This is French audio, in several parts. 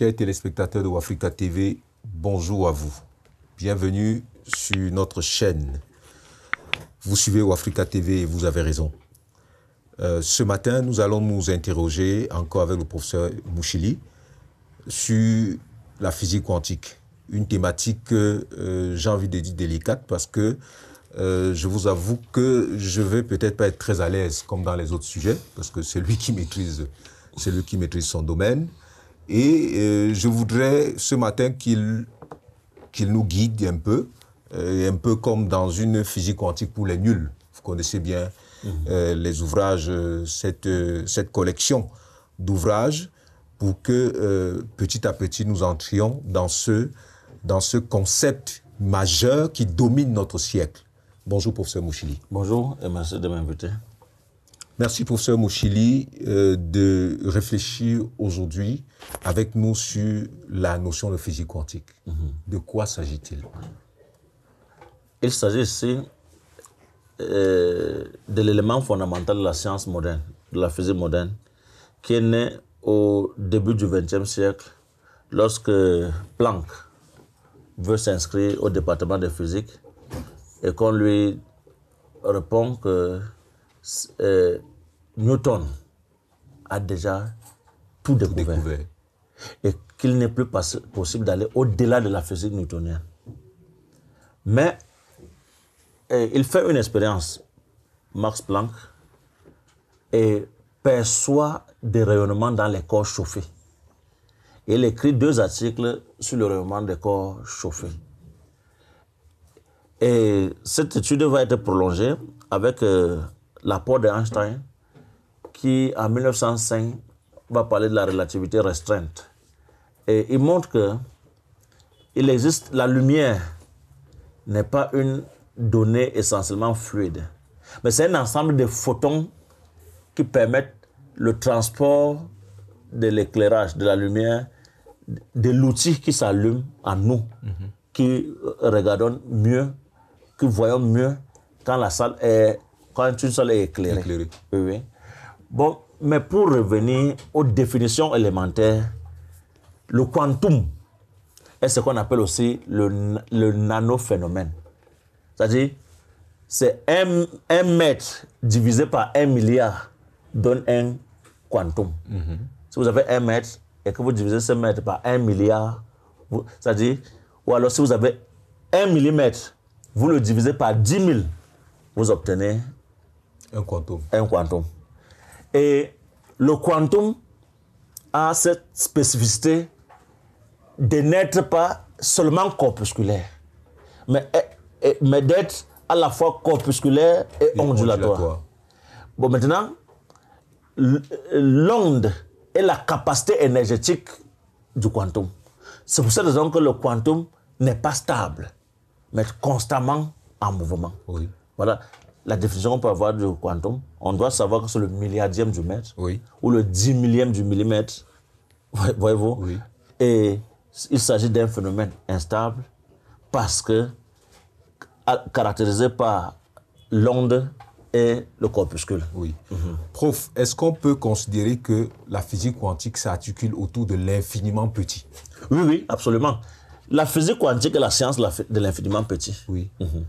Chers téléspectateurs de Wafrica TV, bonjour à vous. Bienvenue sur notre chaîne. Vous suivez Wafrica TV et vous avez raison. Euh, ce matin, nous allons nous interroger encore avec le professeur Mouchili sur la physique quantique. Une thématique, que euh, j'ai envie de dire délicate, parce que euh, je vous avoue que je ne vais peut-être pas être très à l'aise comme dans les autres sujets, parce que c'est lui qui maîtrise, c'est lui qui maîtrise son domaine. Et euh, je voudrais ce matin qu'il nous guide un peu, euh, un peu comme dans une physique quantique pour les nuls. Vous connaissez bien mhm. euh, les ouvrages, cette, cette collection d'ouvrages, pour que petit à petit nous entrions dans ce, dans ce concept majeur qui domine notre siècle. Bonjour, professeur Mouchili. Bonjour et merci de m'inviter. Merci, professeur Mouchili, euh, de réfléchir aujourd'hui avec nous sur la notion de physique quantique. Mhm. De quoi s'agit-il Il, s'agit ici euh, de l'élément fondamental de la science moderne, de la physique moderne, qui est né au début du XXe siècle, lorsque Planck veut s'inscrire au département de physique et qu'on lui répond que euh, Newton a déjà tout découvert. Et qu'il n'est plus possible d'aller au-delà de la physique newtonienne. Mais eh, il fait une expérience, Max Planck, et perçoit des rayonnements dans les corps chauffés. Il écrit deux articles sur le rayonnement des corps chauffés. Et cette étude va être prolongée avec euh, l'apport d'Einstein qui, en 1905, va parler de la relativité restreinte. Et il montre que il existe, la lumière n'est pas une donnée essentiellement fluide, mais c'est un ensemble de photons qui permettent le transport de l'éclairage, de la lumière, de l'outil qui s'allume à nous, mhm. qui euh, regardons mieux, qui voyons mieux quand la salle est, quand une salle est éclairée. oui. Bon, mais pour revenir aux définitions élémentaires, le quantum est ce qu'on appelle aussi le, nanophénomène. C'est-à-dire, c'est un, un, mètre divisé par un milliard donne un quantum. Mhm. Si vous avez un mètre et que vous divisez ce mètre par un milliard, c'est-à-dire, ou alors si vous avez un millimètre, vous le divisez par 10 000, vous obtenez un quantum. Un quantum. Et le quantum a cette spécificité de n'être pas seulement corpusculaire, mais, eh, eh, mais d'être à la fois corpusculaire et, ondulatoire. Bon, maintenant, l'onde est la capacité énergétique du quantum. C'est pour ça, raison que le quantum n'est pas stable, mais constamment en mouvement. Oui. Voilà la définition qu'on peut avoir du quantum, on doit savoir que c'est le milliardième du mètre ou le dix millième du millimètre. Voyez-vous Et il s'agit d'un phénomène instable parce que caractérisé par l'onde et le corpuscule. Oui. Mhm. Prof, est-ce qu'on peut considérer que la physique quantique s'articule autour de l'infiniment petit Oui, oui, absolument. La physique quantique est la science de l'infiniment petit. Oui. Mhm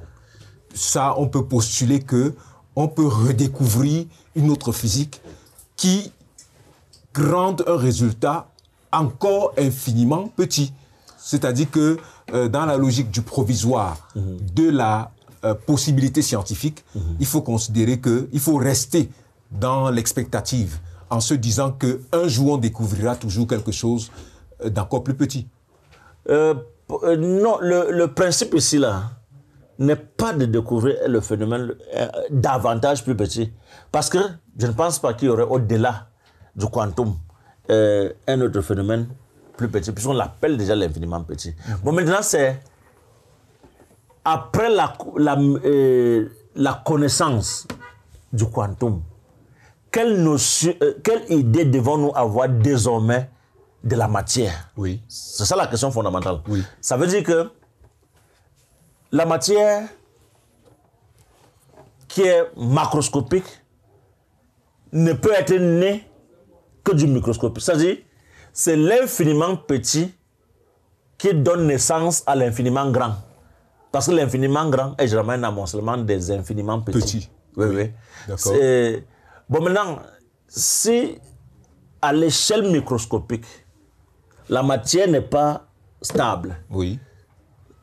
ça, on peut postuler que on peut redécouvrir une autre physique qui grande un résultat encore infiniment petit. C'est-à-dire que euh, dans la logique du provisoire, mhm. de la euh, possibilité scientifique, mhm. il faut considérer que, il faut rester dans l'expectative en se disant que un jour on découvrira toujours quelque chose euh, d'encore plus petit. non, le, le, principe ici là, n'est pas de découvrir le phénomène euh, davantage plus petit. Parce que je ne pense pas qu'il y aurait au-delà du quantum euh, un autre phénomène plus petit, puisqu'on l'appelle déjà l'infiniment petit. Mhm. Bon, maintenant, c'est après la, la, euh, la, connaissance du quantum, quelle, notion, quelle idée devons-nous avoir désormais de la matière Oui. C'est ça la question fondamentale. Oui. Ça veut dire que la matière qui est macroscopique ne peut être née que du microscope. C'est-à-dire, c'est l'infiniment petit qui donne naissance à l'infiniment grand. Parce que l'infiniment grand est généralement un amoncellement des infiniments petits. Petit. Oui, oui. Bon, maintenant, si à l'échelle microscopique, la matière n'est pas stable, oui.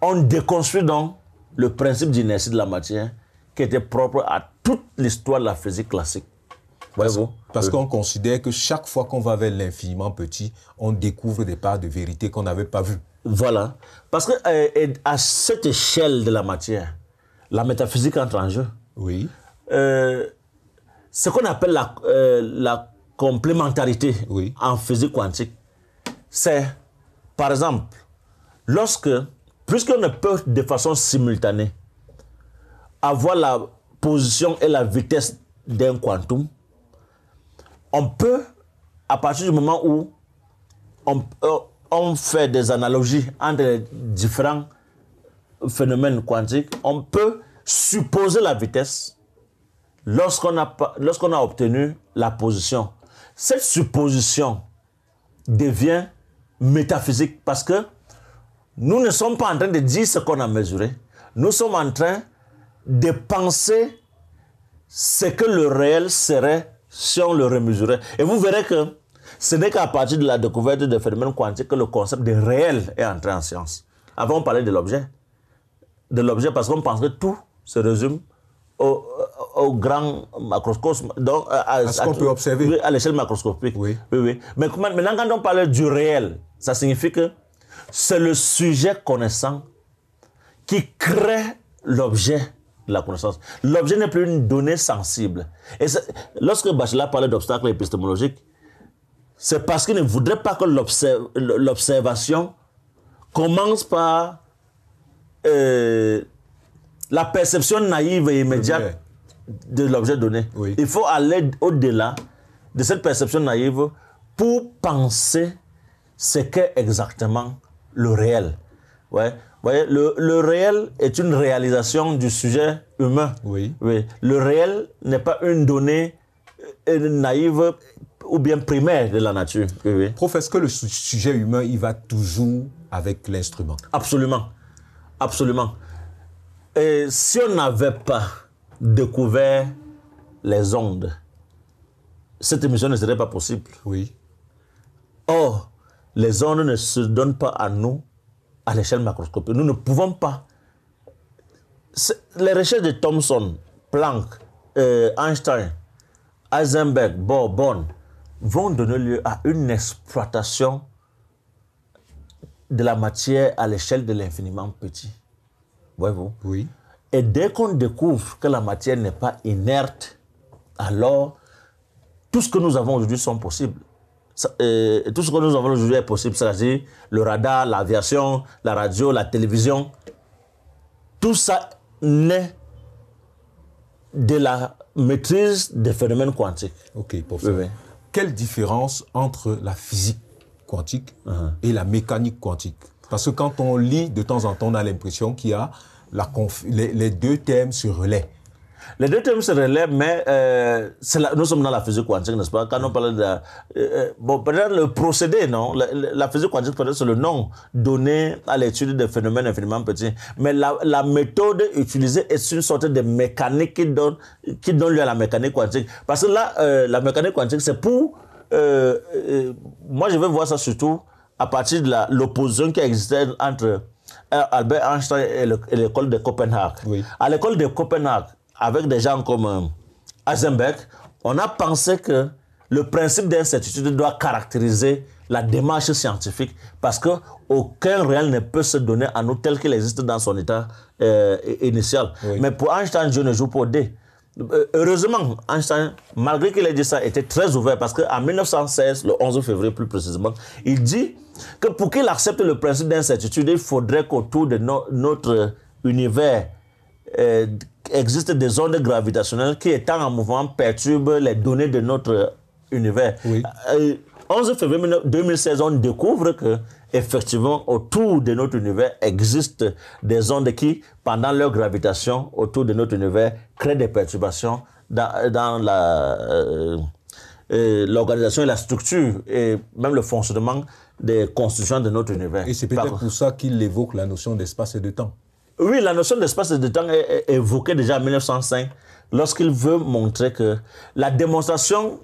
on déconstruit donc le principe d'inertie de la matière qui était propre à toute l'histoire de la physique classique. Parce, parce qu'on considère que chaque fois qu'on va vers l'infiniment petit, on découvre des parts de vérité qu'on n'avait pas vues. Voilà. Parce que euh, à cette échelle de la matière, la métaphysique entre en jeu. Oui. Euh, ce qu'on appelle la, euh, complémentarité en physique quantique, c'est, par exemple, lorsque puisqu'on ne peut de façon simultanée avoir la position et la vitesse d'un quantum, on peut, à partir du moment où on, euh, fait des analogies entre différents phénomènes quantiques, on peut supposer la vitesse lorsqu'on a, lorsqu'on a obtenu la position. Cette supposition devient métaphysique parce que nous ne sommes pas en train de dire ce qu'on a mesuré. Nous sommes en train de penser ce que le réel serait si on le remesurait. Et vous verrez que ce n'est qu'à partir de la découverte des phénomènes quantiques que le concept de réel est entré en science. Avant, on parlait de l'objet. De l'objet parce qu'on pense que tout se résume au, grand macrocosme. à, ce qu'on peut observer. À l'échelle macroscopique. Oui. oui, oui. Mais maintenant, quand on parle du réel, ça signifie que c'est le sujet connaissant qui crée l'objet de la connaissance. L'objet n'est plus une donnée sensible. Et lorsque Bachelard parlait d'obstacles épistémologiques, c'est parce qu'il ne voudrait pas que l'observation commence par euh, la perception naïve et immédiate de l'objet donné. Il faut aller au-delà de cette perception naïve pour penser ce qu'est exactement le réel. Ouais. Voyez, le, le, réel est une réalisation du sujet humain. Oui. oui. Le réel n'est pas une donnée euh, naïve ou bien primaire de la nature. Oui, Prof, est-ce que le sujet humain, il va toujours avec l'instrument Absolument. Absolument. Et si on n'avait pas découvert les ondes, cette émission ne serait pas possible. Oui. Or, les ondes ne se donnent pas à nous à l'échelle macroscopique. Nous ne pouvons pas. Les recherches de Thomson, Planck, euh, Einstein, Heisenberg, Bohr, Born vont donner lieu à une exploitation de la matière à l'échelle de l'infiniment petit. Voyez-vous Oui. Et dès qu'on découvre que la matière n'est pas inerte, alors tout ce que nous avons aujourd'hui sont possibles. Euh, tout ce que nous avons aujourd'hui est possible, c'est-à-dire le radar, l'aviation, la radio, la télévision. Tout ça naît de la maîtrise des phénomènes quantiques. Ok, pour Quelle différence entre la physique quantique uh-huh. et la mécanique quantique Parce que quand on lit de temps en temps, on a l'impression qu'il y a les, deux thèmes se relaient. Les deux termes se relèvent, mais euh, nous sommes dans la physique quantique, n'est-ce pas Quand on parle de... Euh, euh, bon, peut-être le procédé, non la, physique quantique, peut-être c'est le nom donné à l'étude des phénomènes infiniment petits. Mais la, méthode utilisée est une sorte de mécanique qui donne, qui donne lieu à la mécanique quantique. Parce que là, la mécanique quantique, c'est pour... moi, je veux voir ça surtout à partir de l'opposition qui existait entre... Albert Einstein et l'école de Copenhague. À l'école de Copenhague, avec des gens comme Heisenberg, euh, on a pensé que le principe d'incertitude doit caractériser la démarche scientifique parce que aucun réel ne peut se donner à nous tel qu'il existe dans son état euh, initial. Mais pour Einstein, je ne joue pas au dé. Euh, heureusement, Einstein, malgré qu'il ait dit ça, était très ouvert parce qu'en 1916, le 11 février plus précisément, il dit que pour qu'il accepte le principe d'incertitude, il faudrait qu'autour de notre univers existe des ondes gravitationnelles qui, étant en mouvement, perturbent les données de notre univers. 11 euh, février 2016, on découvre que effectivement autour de notre univers existent des ondes qui, pendant leur gravitation autour de notre univers, créent des perturbations dans, la euh, euh, l'organisation et la structure et même le fonctionnement des constitutions de notre univers. Et c'est peut-être pour ça qu'il évoque la notion d'espace et de temps. Oui, la notion d'espace et de temps est, évoquée déjà en 1905 lorsqu'il veut montrer que la démonstration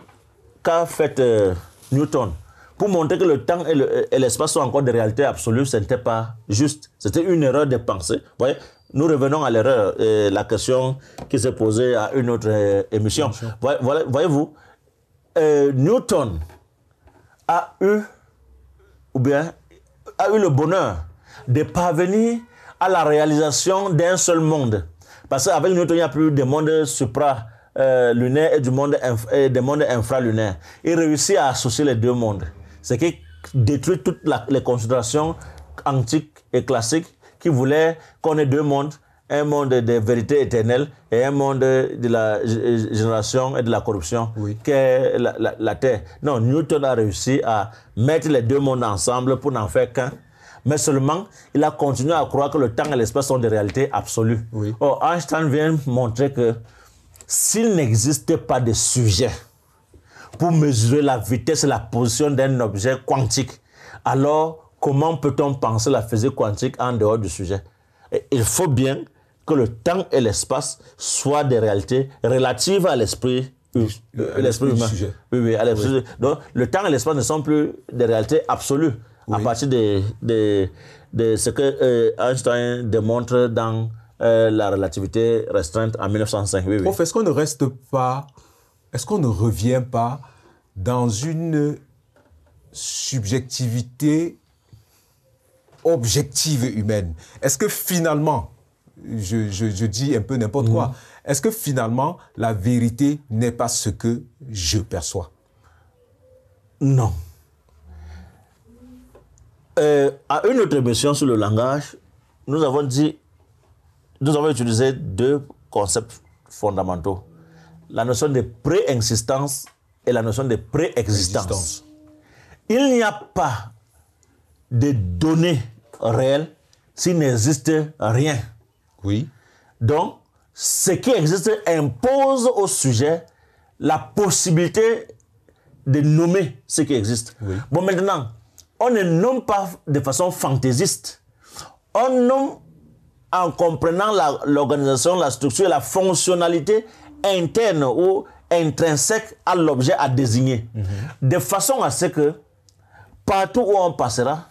qu'a faite euh, Newton pour montrer que le temps et l'espace sont encore des réalités absolues, ce n'était pas juste. C'était une erreur de pensée. Vous voyez, nous revenons à l'erreur, euh, la question qui s'est posée à une autre euh, émission. Voyez, Voyez-vous, Newton a eu, ou bien, a eu le bonheur de parvenir à la réalisation d'un seul monde. Parce qu'avec Newton, il n'y a plus de monde supra. Euh, lunaire et du monde infralunaire. des Il réussit à associer les deux mondes. Ce qui détruit toutes les considérations antiques et classiques qui voulaient qu'on ait deux mondes, un monde de vérité éternelle et un monde de la génération et de la corruption, oui. est la Terre. Non, Newton a réussi à mettre les deux mondes ensemble pour n'en faire qu'un mais seulement il a continué à croire que le temps et l'espace sont des réalités absolues. Oh, Einstein vient montrer que s'il n'existait pas de sujet pour mesurer la vitesse et la position d'un objet quantique, alors comment peut-on penser la physique quantique en dehors du sujet Il faut bien que le temps et l'espace soient des réalités relatives à l'esprit l'esprit humain. Donc, le temps et l'espace ne sont plus des réalités absolues à partir de, ce que euh, Einstein démontre dans euh, la relativité restreinte en 1905. est-ce qu'on ne reste pas, est-ce qu'on ne revient pas dans une subjectivité objective humaine Est-ce que finalement, je, dis un peu n'importe quoi, mm-hmm. est-ce que finalement la vérité n'est pas ce que je perçois Non. Euh, à une autre émission sur le langage, nous avons dit, nous avons utilisé deux concepts fondamentaux. La notion de pré existence et la notion de pré-existence. Il n'y a pas de données réelles s'il n'existe rien. Oui. Donc, ce qui existe impose au sujet la possibilité de nommer ce qui existe. Bon, maintenant, on ne nomme pas de façon fantaisiste. On nomme en comprenant l'organisation, la, structure, la fonctionnalité interne ou intrinsèque à l'objet à désigner. Mhm. De façon à ce que partout où on passera,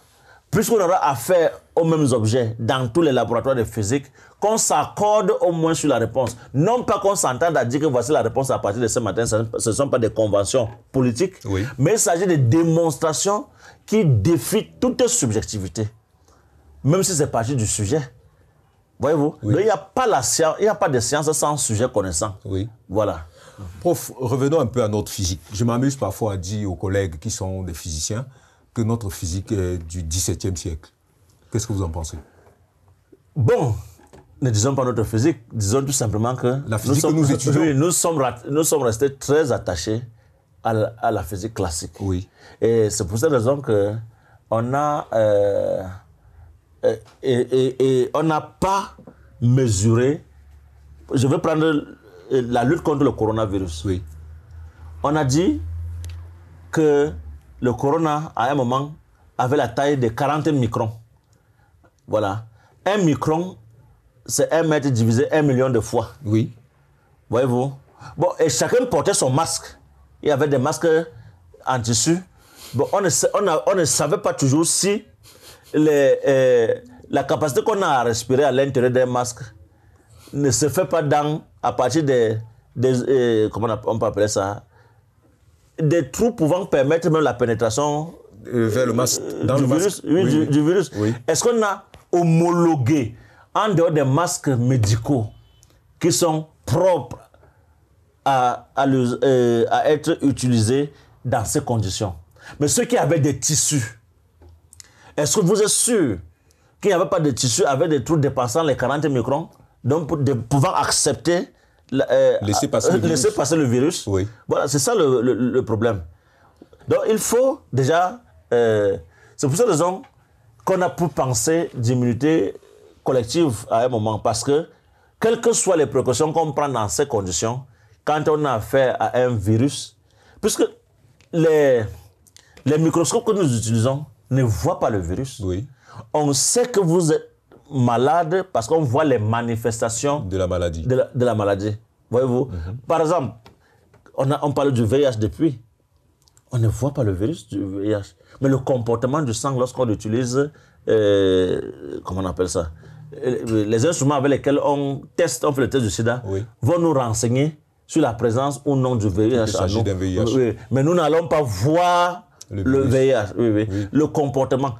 puisqu'on aura affaire aux mêmes objets dans tous les laboratoires de physique, qu'on s'accorde au moins sur la réponse. Non pas qu'on s'entende à dire que voici la réponse à partir de ce matin, ce ne sont pas des conventions politiques, mais il s'agit de démonstrations qui défie toute subjectivité, même si c'est parti du sujet. Voyez-vous Il n'y a pas la science, il a pas de science sans sujet connaissant. Oui. Voilà. Prof, revenons un peu à notre physique. Je m'amuse parfois à dire aux collègues qui sont des physiciens que notre physique est du XVIIe siècle. Qu'est-ce que vous en pensez Bon, ne disons pas notre physique, disons tout simplement que... La physique nous que nous étudions. sommes, nous sommes restés très attachés à la, physique classique. Oui. Et c'est pour cette raison que on a euh, euh, et, on n'a pas mesuré. Je vais prendre la lutte contre le coronavirus. Oui. On a dit que le corona, à un moment, avait la taille de 40 microns. Voilà. Un micron, c'est un mètre divisé un million de fois. Oui. Voyez-vous Bon, et chacun portait son masque il y avait des masques en tissu. Bon, on, ne, on, savait pas toujours si les, euh, la capacité qu'on a à respirer à l'intérieur des masques ne se fait pas dans, à partir des, euh, comment on ça, des trous pouvant permettre même la pénétration euh, vers le masque, du virus. Est-ce qu'on a homologué en dehors des masques médicaux qui sont propres à, euh, à, être utilisé dans ces conditions. Mais ceux qui avaient des tissus, est-ce que vous êtes sûr qu'il n'y avait pas de tissus avec des trous dépassant les 40 microns, donc pour, pouvoir accepter euh, laisser, euh, passer le virus. Oui. Voilà, c'est ça le, le, problème. Donc il faut déjà, euh, c'est pour cette raison qu'on a pour penser d'immunité collective à un moment, parce que quelles que soient les précautions qu'on prend dans ces conditions, quand on a affaire à un virus, puisque les, les microscopes que nous utilisons ne voient pas le virus. Oui. On sait que vous êtes malade parce qu'on voit les manifestations de la maladie. De la, maladie. Voyez-vous mhm. Par exemple, on, a, on parle du VIH depuis. On ne voit pas le virus du VIH. Mais le comportement du sang lorsqu'on utilise, euh, comment on appelle ça euh, Les instruments avec lesquels on teste, fait le test du sida, vont nous renseigner sur la présence ou non du VIH. s'agit d'un VIH. mais nous n'allons pas voir le, le VIH, oui, oui. le comportement.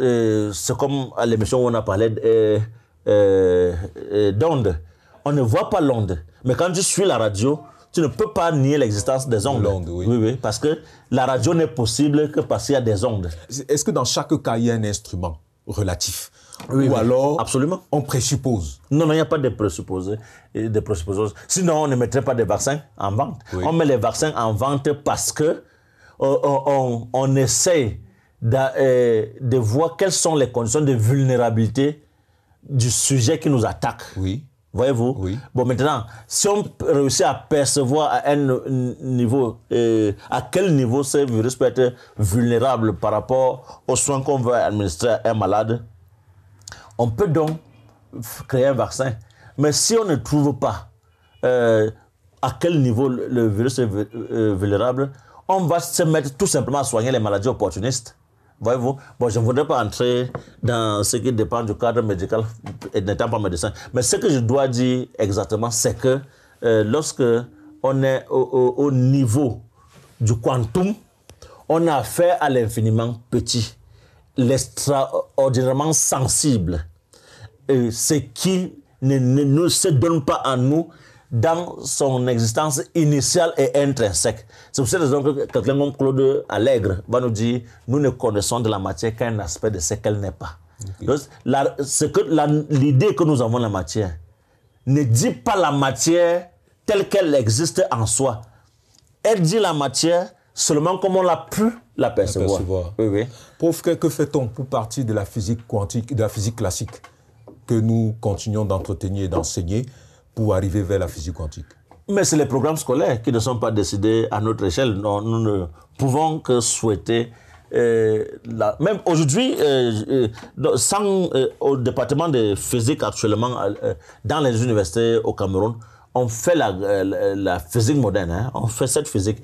Euh, c'est comme à l'émission où on a parlé euh, euh, euh, d'ondes. On ne voit pas l'onde. Mais quand tu suis la radio, tu ne peux pas nier l'existence des ondes. oui. oui. oui, parce que la radio n'est possible que parce qu'il y a des ondes. Est-ce que dans chaque cas, il y a un instrument relatif. Ou alors, absolument. on présuppose. Non, non, il n'y a pas de présupposés. Sinon, on ne mettrait pas des vaccins en vente. On met les vaccins en vente parce que euh, euh, on, essaie de, euh, de, voir quelles sont les conditions de vulnérabilité du sujet qui nous attaque. Oui. Voyez-vous Bon, maintenant, si on réussit à percevoir à un niveau, euh, à quel niveau ce virus peut être vulnérable par rapport aux soins qu'on veut administrer à un malade, on peut donc créer un vaccin. Mais si on ne trouve pas euh, à quel niveau le virus est euh, vulnérable, on va se mettre tout simplement à soigner les maladies opportunistes. Voyez-vous Bon, je ne voudrais pas entrer dans ce qui dépend du cadre médical et n'étant pas médecin. Mais ce que je dois dire exactement, c'est que euh, lorsque on est au, niveau du quantum, on a affaire à l'infiniment petit, l'extraordinairement sensible, et ce qui ne, ne se donne pas à nous dans son existence initiale et intrinsèque. C'est pour cette raison que quelqu'un Claude Allègre va nous dire nous ne connaissons de la matière qu'un aspect de ce qu'elle n'est pas. que, l'idée que nous avons de la matière ne dit pas la matière telle qu'elle existe en soi. Elle dit la matière seulement comme on l'a pu la percevoir. Prof, que fait-on pour partir de la physique quantique, de la physique classique que nous continuons d'entretenir et d'enseigner pour arriver vers la physique quantique. Mais c'est les programmes scolaires qui ne sont pas décidés à notre échelle. nous ne pouvons que souhaiter euh, même aujourd'hui, euh, euh, sans, au département de physique actuellement, dans les universités au Cameroun, on fait la, physique moderne, hein. on fait cette physique.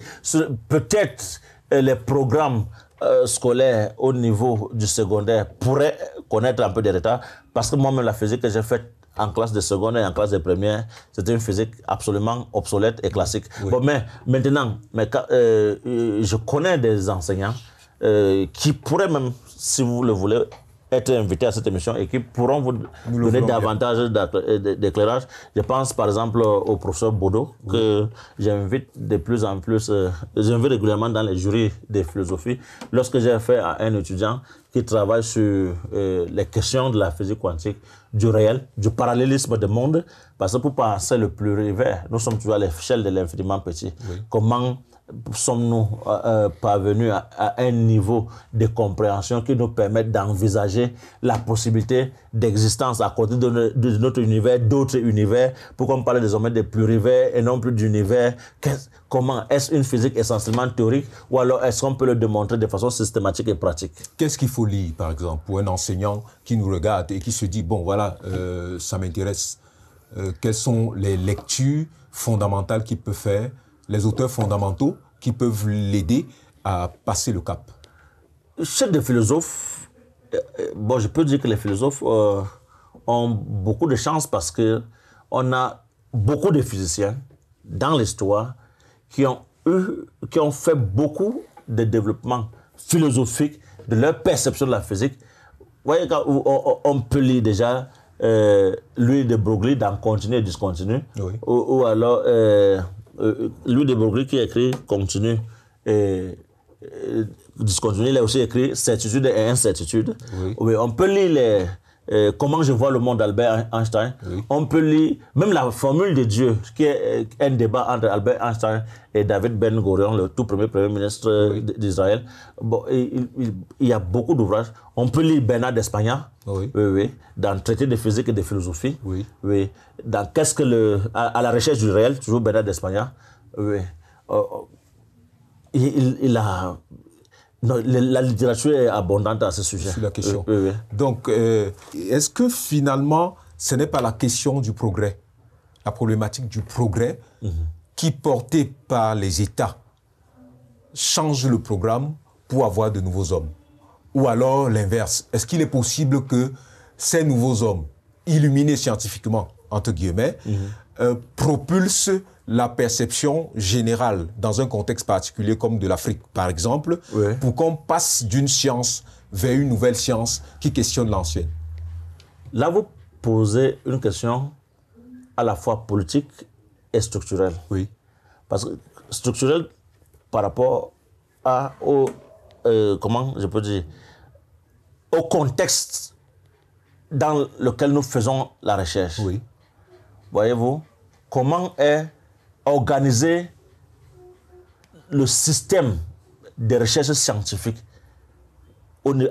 Peut-être les programmes scolaires au niveau du secondaire pourraient connaître un peu de retard, parce que moi-même, la physique que j'ai faite en classe de seconde et en classe de première. C'était une physique absolument obsolète et classique. mais maintenant, mais, euh, euh, je connais des enseignants euh, qui pourraient même, si vous le voulez, être invités à cette émission et qui pourront vous, donner davantage euh, d'éclairage. Je pense par exemple euh, au professeur Bodo, que j'invite de plus en plus, euh, j'invite régulièrement dans les jurys de philosophie. Lorsque j'ai fait à un étudiant qui travaille sur les questions de la physique quantique, du réel, du parallélisme des mondes, parce que pour passer le plurivers, nous sommes toujours à l'échelle de l'infiniment petit. Comment sommes-nous euh, euh, parvenus à, un niveau de compréhension qui nous permette d'envisager la possibilité d'existence à côté de, notre univers, d'autres univers, pour qu'on parle désormais de plurivers et non plus d'univers Comment Est-ce une physique essentiellement théorique ou alors est-ce qu'on peut le démontrer de façon systématique et pratique Qu'est-ce qu'il faut lire, par exemple, pour un enseignant qui nous regarde et qui se dit, bon, voilà, euh, ça m'intéresse. quelles sont les lectures fondamentales qu'il peut faire les auteurs fondamentaux qui peuvent l'aider à passer le cap Chez des philosophes, euh, euh, bon, je peux dire que les philosophes euh, ont beaucoup de chance parce que on a beaucoup de physiciens dans l'histoire qui ont eu, qui ont fait beaucoup de développements philosophiques de leur perception de la physique. Vous voyez, on, peut lire déjà euh, de Broglie dans Continu et Discontinu, ou, alors euh, Louis de Broglie qui a écrit Continue et Discontinue, il a aussi écrit Certitude et incertitude. on peut lire les euh, comment je vois le monde d'Albert Einstein. On peut lire même la formule de Dieu, qui est euh, un débat entre Albert Einstein et David Ben Gurion, le tout premier premier ministre euh, d'Israël. il, y a beaucoup d'ouvrages. On peut lire Bernard d'Espagna, oui. dans traité de physique et de philosophie. Oui. Dans Qu'est-ce que le. À, la recherche du réel, toujours Bernard d'Espagna. il, a la littérature est abondante à ce sujet. la question. Donc, euh, est-ce que finalement, ce n'est pas la question du progrès, la problématique du progrès, mhm. qui portée par les États change le programme pour avoir de nouveaux hommes Ou alors l'inverse, est-ce qu'il est possible que ces nouveaux hommes, illuminés scientifiquement, entre guillemets, euh, propulse la perception générale dans un contexte particulier comme de l'Afrique, par exemple, pour qu'on passe d'une science vers une nouvelle science qui questionne l'ancienne. Là, vous posez une question à la fois politique et structurelle. Oui. Parce que structurelle par rapport à, au, euh, comment je peux dire, au contexte dans lequel nous faisons la recherche. Oui voyez-vous, comment est organisé le système des recherches scientifiques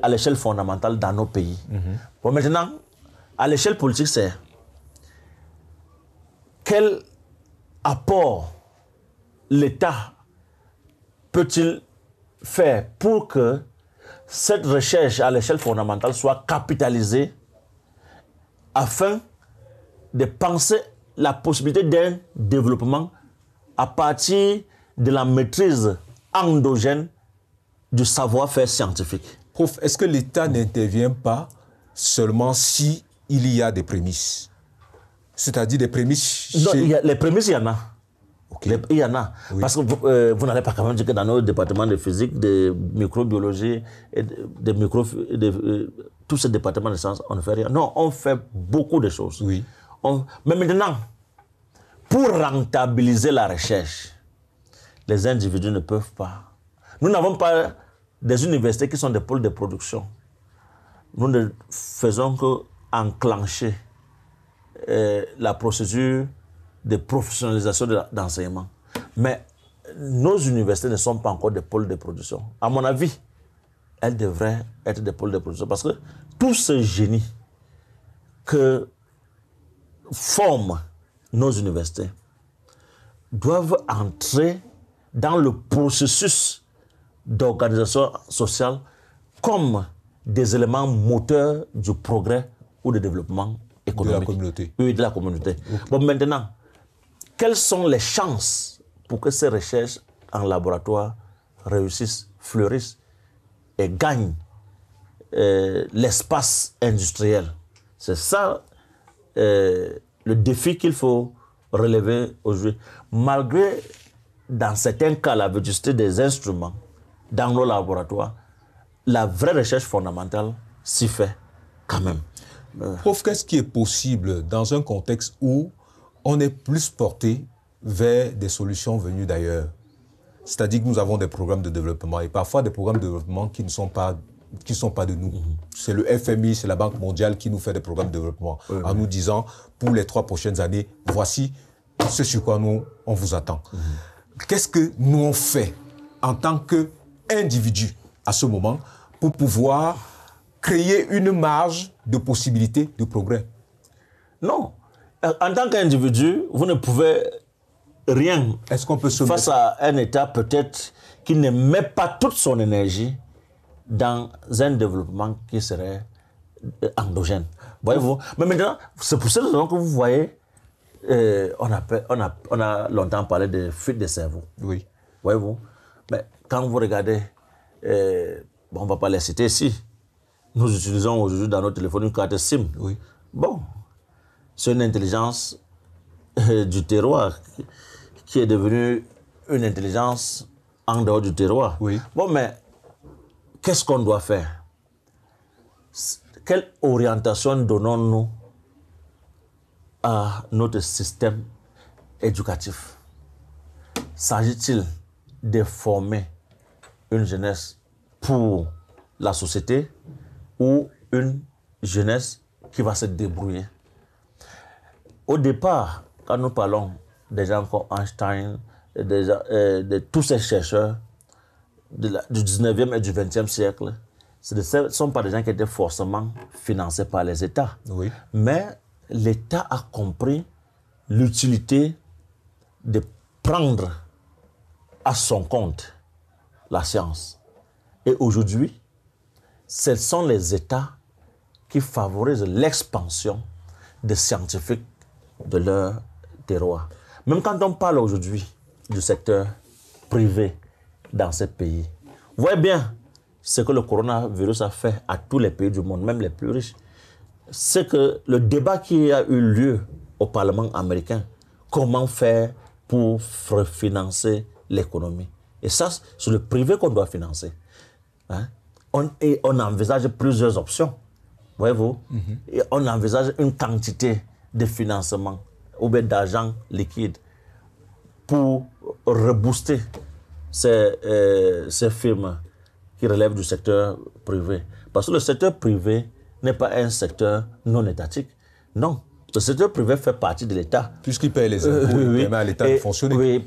à l'échelle fondamentale dans nos pays. Mhm. maintenant, à l'échelle politique, c'est quel apport l'État peut-il faire pour que cette recherche à l'échelle fondamentale soit capitalisée afin de penser la possibilité d'un développement à partir de la maîtrise endogène du savoir-faire scientifique. Prof, est-ce que l'État n'intervient pas seulement si il y a des prémices C'est-à-dire des prémices non, Les prémices, il y en a. il y en a. Parce que euh, vous, n'allez pas quand même dire que dans nos départements de physique, de microbiologie, de, micro, de, euh, tous ces départements de sciences, on ne fait rien. Non, on fait beaucoup de choses. Oui. Mais maintenant, pour rentabiliser la recherche, les individus ne peuvent pas. Nous n'avons pas des universités qui sont des pôles de production. Nous ne faisons que enclencher euh, la procédure de professionnalisation de Mais nos universités ne sont pas encore des pôles de production. À mon avis, elles devraient être des pôles de production parce que tout ce génie que forment nos universités doivent entrer dans le processus d'organisation sociale comme des éléments moteurs du progrès ou du développement économique. De la communauté. Oui, de la communauté. Bon, maintenant, quelles sont les chances pour que ces recherches en laboratoire réussissent, fleurissent et gagnent euh, l'espace industriel C'est ça euh, le défi qu'il faut relever aujourd'hui. Malgré, dans certains cas, la vétusté des instruments dans nos laboratoires, la vraie recherche fondamentale s'y fait quand même. Euh, Prof, qu'est-ce qui est possible dans un contexte où on est plus porté vers des solutions venues d'ailleurs C'est-à-dire que nous avons des programmes de développement et parfois des programmes de développement qui ne sont pas qui ne sont pas de nous. Mhm. C'est le FMI, c'est la Banque mondiale qui nous fait des programmes de développement en nous disant, pour les trois prochaines années, voici ce sur quoi nous, on vous attend. Mhm. Qu'est-ce que nous on fait en tant qu'individus à ce moment pour pouvoir créer une marge de possibilités de progrès Non. En tant qu'individu, vous ne pouvez rien. Est-ce qu'on peut se face à un État peut-être qui ne met pas toute son énergie dans un développement qui serait euh, endogène. Voyez-vous Mais maintenant, c'est pour raison que vous voyez, euh, on, a, on, a, on, a, longtemps parlé de fuite de cerveau. Oui. Voyez-vous Mais quand vous regardez, euh, bon, on ne va pas les citer ici, nous utilisons aujourd'hui dans nos téléphones une carte SIM. Oui. Bon, c'est une intelligence du terroir qui est devenue une intelligence en dehors du terroir. Oui. Bon, mais qu'est-ce qu'on doit faire Quelle orientation donnons-nous à notre système éducatif S'agit-il de former une jeunesse pour la société ou une jeunesse qui va se débrouiller Au départ, quand nous parlons des gens comme Einstein, euh, de tous ces chercheurs, du 19e et du 20e siècle, ce ne sont pas des gens qui étaient forcément financés par les États. Mais l'État a compris l'utilité de prendre à son compte la science. Et aujourd'hui, ce sont les États qui favorisent l'expansion des scientifiques de leur terroir. Même quand on parle aujourd'hui du secteur privé, dans ces pays. Voyez bien ce que le coronavirus a fait à tous les pays du monde, même les plus riches. C'est que le débat qui a eu lieu au Parlement américain, comment faire pour refinancer l'économie. Et ça, c'est le privé qu'on doit financer. Hein. On, et on envisage plusieurs options. Voyez-vous mhm. On envisage une quantité de financement ou bien d'argent liquide pour rebooster ces, euh, ces firmes qui relèvent du secteur privé. Parce que le secteur privé n'est pas un secteur non étatique. Non. Le secteur privé fait partie de l'État. Puisqu'il paye les impôts, euh, permet à l'État de fonctionner. Oui, il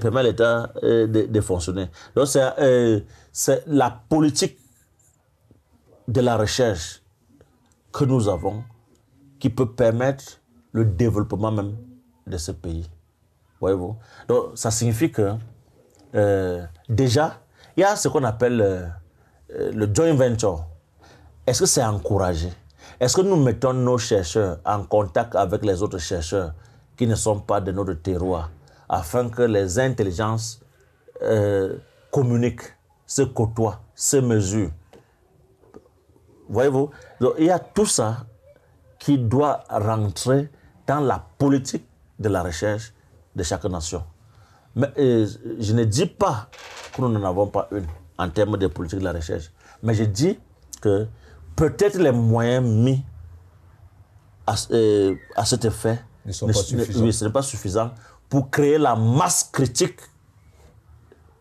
permet à l'État euh, de, fonctionner. Donc, c'est la politique de la recherche que nous avons qui peut permettre le développement même de ce pays. Voyez-vous Donc, ça signifie que euh, déjà, il y a ce qu'on appelle euh, euh, le joint venture. Est-ce que c'est encouragé Est-ce que nous mettons nos chercheurs en contact avec les autres chercheurs qui ne sont pas de notre terroir afin que les intelligences communiquent, se côtoient, se mesurent Voyez-vous Il y a tout ça qui doit rentrer dans la politique de la recherche de chaque nation. Mais, euh, je ne dis pas que nous n'en avons pas une en termes de politique de la recherche. Mais je dis que peut-être les moyens mis à, euh, cet effet ne sont pas suffisants. pour créer la masse critique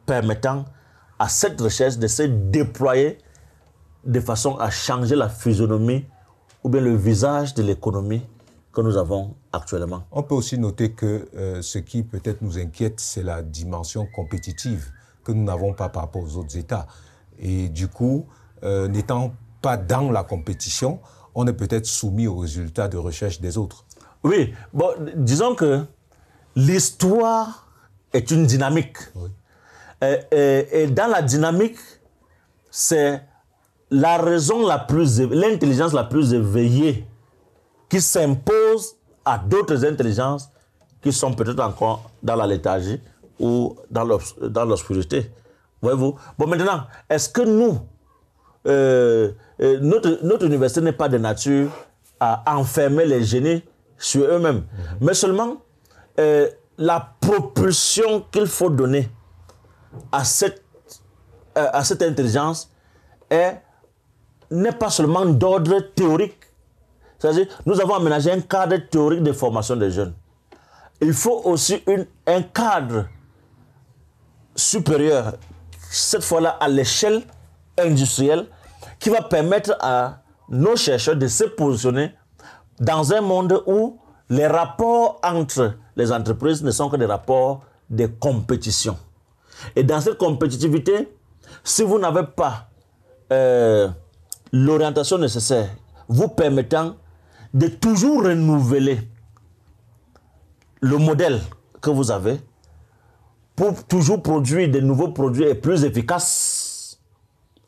permettant à cette recherche de se déployer de façon à changer la physionomie ou bien le visage de l'économie que nous avons actuellement. On peut aussi noter que euh, ce qui peut-être nous inquiète, c'est la dimension compétitive que nous n'avons pas par rapport aux autres États. Et du coup, euh, n'étant pas dans la compétition, on est peut-être soumis aux résultats de recherche des autres. Oui, bon, disons que l'histoire est une dynamique. et, dans la dynamique, c'est la raison la plus, l'intelligence la plus éveillée qui s'impose à d'autres intelligences qui sont peut-être encore dans la léthargie ou dans l'obscurité. Voyez-vous Bon, maintenant, est-ce que nous, euh, euh, notre, notre université n'est pas de nature à enfermer les génies sur eux-mêmes, mm-hmm. mais seulement euh, la propulsion qu'il faut donner à cette, à cette intelligence n'est pas seulement d'ordre théorique, c'est-à-dire, nous avons aménagé un cadre théorique de formation des jeunes. Il faut aussi un cadre supérieur, cette fois-là à l'échelle industrielle, qui va permettre à nos chercheurs de se positionner dans un monde où les rapports entre les entreprises ne sont que des rapports de compétition. Et dans cette compétitivité, si vous n'avez pas euh, l'orientation nécessaire vous permettant de toujours renouveler le modèle que vous avez pour toujours produire de nouveaux produits et plus efficaces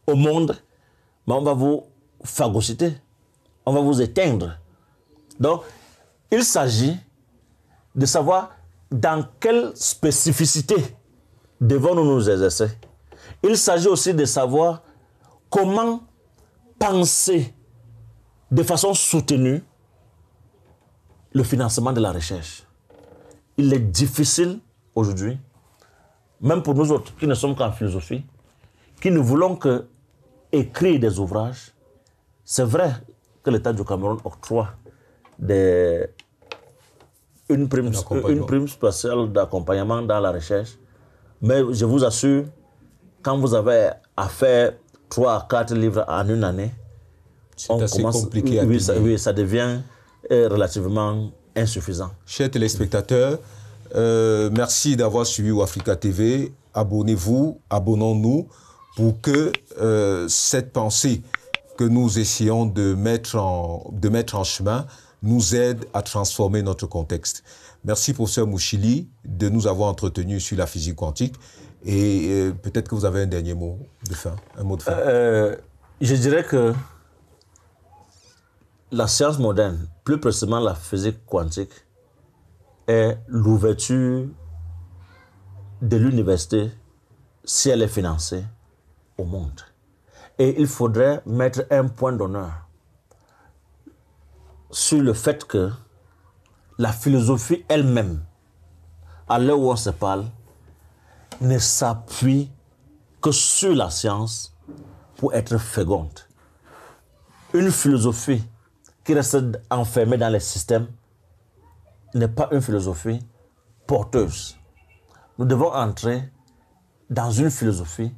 au monde, mais on va vous phagocyter, on va vous éteindre. Donc, il s'agit de savoir dans quelle spécificité devons-nous nous exercer. Il s'agit aussi de savoir comment penser de façon soutenue le financement de la recherche. Il est difficile aujourd'hui, même pour nous autres qui ne sommes qu'en philosophie, qui ne voulons que écrire des ouvrages. C'est vrai que l'État du Cameroun octroie des, une, prime, une prime spéciale d'accompagnement dans la recherche, mais je vous assure, quand vous avez à faire 3 à 4 livres en une année, on compliqué à ça devient est relativement insuffisant. Chers téléspectateurs, euh, merci d'avoir suivi Africa TV. Abonnez-vous, abonnons-nous pour que euh, cette pensée que nous essayons de mettre, en, de mettre en chemin nous aide à transformer notre contexte. Merci, professeur Mouchili, de nous avoir entretenus sur la physique quantique. Et euh, peut-être que vous avez un dernier mot de fin, un mot de fin. je dirais que la science moderne, plus précisément la physique quantique, est l'ouverture de l'université, si elle est financée, au monde. Et il faudrait mettre un point d'honneur sur le fait que la philosophie elle-même, à l'heure où on se parle, ne s'appuie que sur la science pour être féconde. Une philosophie qui reste enfermé dans les systèmes n'est pas une philosophie porteuse. Nous devons entrer dans une philosophie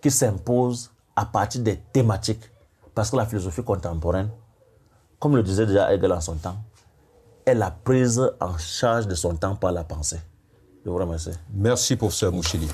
qui s'impose à partir des thématiques. Parce que la philosophie contemporaine, comme le disait déjà Hegel en son temps, est la prise en charge de son temps par la pensée. Je vous remercie. Merci pour ce Mouchili.